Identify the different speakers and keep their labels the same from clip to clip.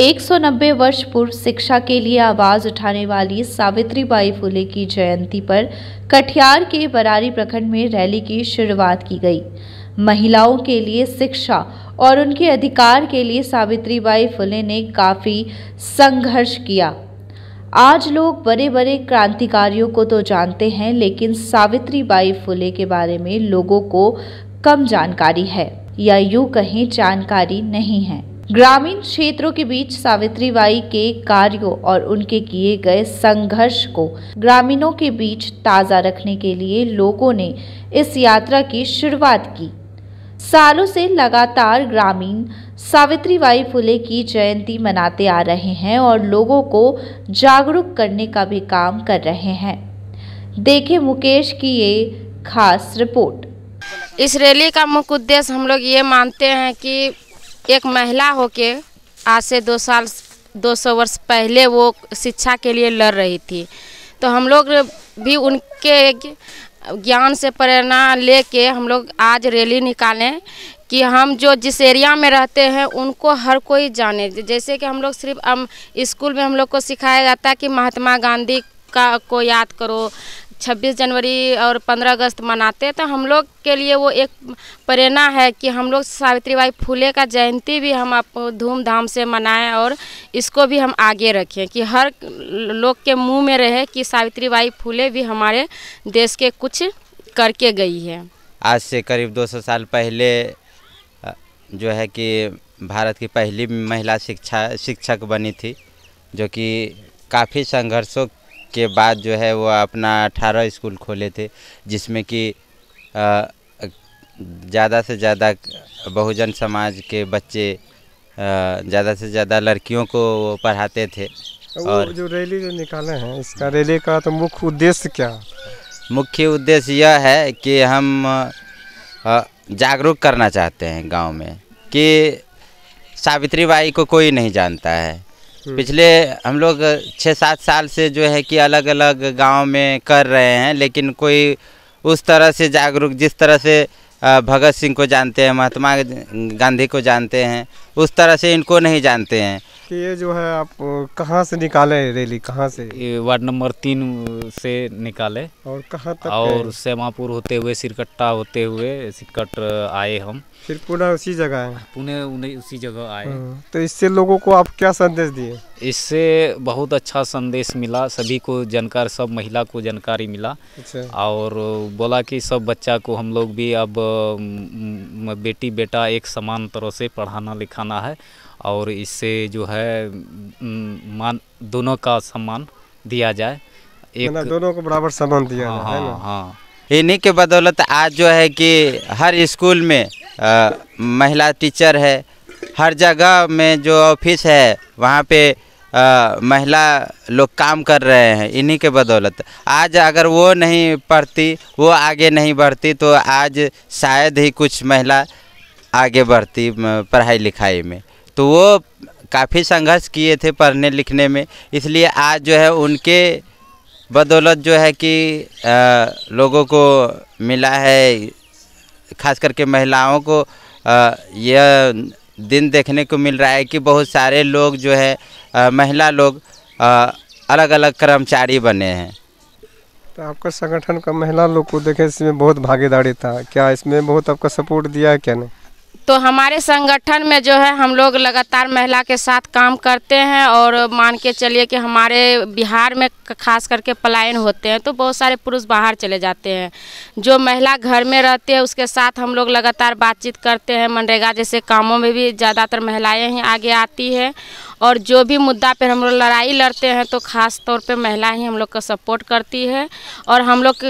Speaker 1: 190 वर्ष पूर्व शिक्षा के लिए आवाज उठाने वाली सावित्री बाई फुले की जयंती पर कटिहार के बरारी प्रखंड में रैली की शुरुआत की गई महिलाओं के लिए शिक्षा और उनके अधिकार के लिए सावित्री बाई फुले ने काफ़ी संघर्ष किया आज लोग बड़े बड़े क्रांतिकारियों को तो जानते हैं लेकिन सावित्री बाई फुले के बारे में लोगों को कम जानकारी है या यूँ कहीं जानकारी नहीं है ग्रामीण क्षेत्रों के बीच सावित्री बाई के कार्यों और उनके किए गए संघर्ष को ग्रामीणों के बीच ताज़ा रखने के लिए लोगों ने इस यात्रा की शुरुआत की सालों से लगातार ग्रामीण सावित्री बाई फुले की जयंती मनाते आ रहे हैं और लोगों को जागरूक करने का भी काम कर रहे हैं देखें मुकेश की ये खास रिपोर्ट
Speaker 2: इस रैली का मुख्य उद्देश्य हम लोग ये मानते हैं कि एक महिला होके आज से दो साल दो सौ वर्ष पहले वो शिक्षा के लिए लड़ रही थी तो हम लोग भी उनके ज्ञान से प्रेरणा लेके हम लोग आज रैली निकालें कि हम जो जिस एरिया में रहते हैं उनको हर कोई जाने जैसे कि हम लोग सिर्फ हम स्कूल में हम लोग को सिखाया जाता है कि महात्मा गांधी का को याद करो छब्बीस जनवरी और पंद्रह अगस्त मनाते हैं तो हम लोग के लिए वो एक प्रेरणा है कि हम लोग सावित्री बाई फूले का जयंती भी हम आप धूमधाम से मनाएं और इसको भी हम आगे रखें कि हर लोग के मुंह में रहे कि सावित्री बाई फूले भी हमारे देश के कुछ करके गई है
Speaker 3: आज से करीब 200 साल पहले जो है कि भारत की पहली महिला शिक्षा शिक्षक बनी थी जो कि काफ़ी संघर्षों के बाद जो है वो अपना अठारह स्कूल खोले थे जिसमें कि ज़्यादा से ज़्यादा बहुजन समाज के बच्चे ज़्यादा से ज़्यादा लड़कियों को पढ़ाते थे और
Speaker 4: जो रैली जो निकाले हैं इसका रैली का तो मुख्य उद्देश्य क्या
Speaker 3: मुख्य उद्देश्य यह है कि हम जागरूक करना चाहते हैं गांव में कि सावित्री बाई को कोई नहीं जानता है हम्म। पिछले हम लोग छः सात साल से जो है कि अलग अलग गांव में कर रहे हैं लेकिन कोई उस तरह से जागरूक जिस तरह से भगत सिंह को जानते हैं महात्मा गांधी को जानते हैं उस तरह से इनको नहीं जानते हैं
Speaker 4: कि ये जो है आप कहाँ से निकाले रैली कहाँ से
Speaker 3: ये वार्ड नंबर तीन से निकाले और कहाँ तक और सेमापुर होते हुए सिरकट्टा होते हुए सिरकट आए हम
Speaker 4: फिर पुणे उसी जगह आए पुणे उन्हें
Speaker 3: उसी जगह आए
Speaker 4: हम्म, तो इससे लोगों को आप क्या संदेश दिए
Speaker 3: इससे बहुत अच्छा संदेश मिला सभी को जानकार सब महिला को जानकारी मिला अच्छा। और बोला कि सब बच्चा को हम लोग भी अब बेटी बेटा एक समान तरह से पढ़ाना लिखाना है और इससे जो है है मान दोनों का सम्मान दिया जाए एक दोनों को बराबर सम्मान
Speaker 4: दिया हाँ, जाए हाँ,
Speaker 3: हाँ। इन्हीं के बदौलत आज जो है कि हर स्कूल में आ, महिला टीचर है हर जगह में जो ऑफिस है वहाँ पे आ, महिला लोग काम कर रहे हैं इन्हीं के बदौलत आज अगर वो नहीं पढ़ती वो आगे नहीं बढ़ती तो आज शायद ही कुछ महिला आगे बढ़ती पढ़ाई लिखाई में तो वो काफ़ी संघर्ष किए थे पढ़ने लिखने में इसलिए आज जो है उनके बदौलत जो है कि आ, लोगों को मिला है खास करके महिलाओं को आ, यह दिन देखने को मिल रहा है कि बहुत सारे लोग जो है आ, महिला लोग आ, अलग अलग कर्मचारी बने हैं
Speaker 4: तो आपका संगठन का महिला लोग को देखे इसमें बहुत भागीदारी था क्या इसमें बहुत आपका सपोर्ट दिया है क्या नहीं
Speaker 2: तो हमारे संगठन में जो है हम लोग लगातार महिला के साथ काम करते हैं और मान के चलिए कि हमारे बिहार में खास करके पलायन होते हैं तो बहुत सारे पुरुष बाहर चले जाते हैं जो महिला घर में रहती है उसके साथ हम लोग लगातार बातचीत करते हैं मनरेगा जैसे कामों में भी ज़्यादातर महिलाएं ही आगे आती हैं और जो भी मुद्दा पर हम लोग लड़ाई लड़ते हैं तो ख़ास तौर पे महिला ही हम लोग का सपोर्ट करती है और हम लोग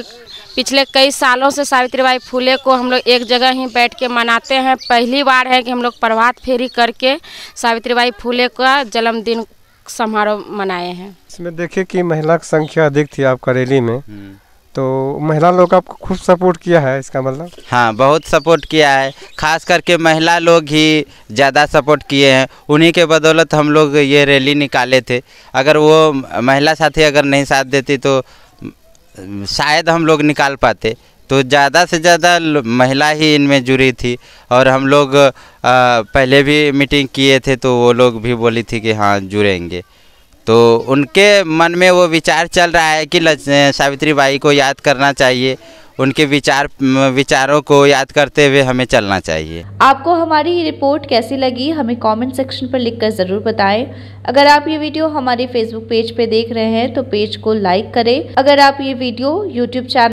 Speaker 2: पिछले कई सालों से सावित्री बाई फूले को हम लोग एक जगह ही बैठ के मनाते हैं पहली बार है कि हम लोग प्रभात फेरी करके सावित्री बाई फूले का जन्मदिन समारोह मनाए हैं
Speaker 4: इसमें देखिए कि महिला की संख्या अधिक थी आपका रैली में हम्म। तो महिला लोग आपको खूब सपोर्ट किया है इसका मतलब
Speaker 3: हाँ बहुत सपोर्ट किया है खास करके महिला लोग ही ज़्यादा सपोर्ट किए हैं उन्हीं के बदौलत हम लोग ये रैली निकाले थे अगर वो महिला साथी अगर नहीं साथ देती तो शायद हम लोग निकाल पाते तो ज़्यादा से ज़्यादा महिला ही इनमें जुड़ी थी और हम लोग पहले भी मीटिंग किए थे तो वो लोग भी बोली थी कि हाँ जुड़ेंगे तो उनके मन में वो विचार चल रहा है कि सावित्री बाई को याद करना चाहिए उनके विचार विचारों को याद करते हुए हमें चलना चाहिए
Speaker 1: आपको हमारी ये रिपोर्ट कैसी लगी हमें कमेंट सेक्शन पर लिखकर ज़रूर बताएं अगर आप ये वीडियो हमारे फेसबुक पेज पे देख रहे हैं तो पेज को लाइक करें अगर आप ये वीडियो यूट्यूब चैनल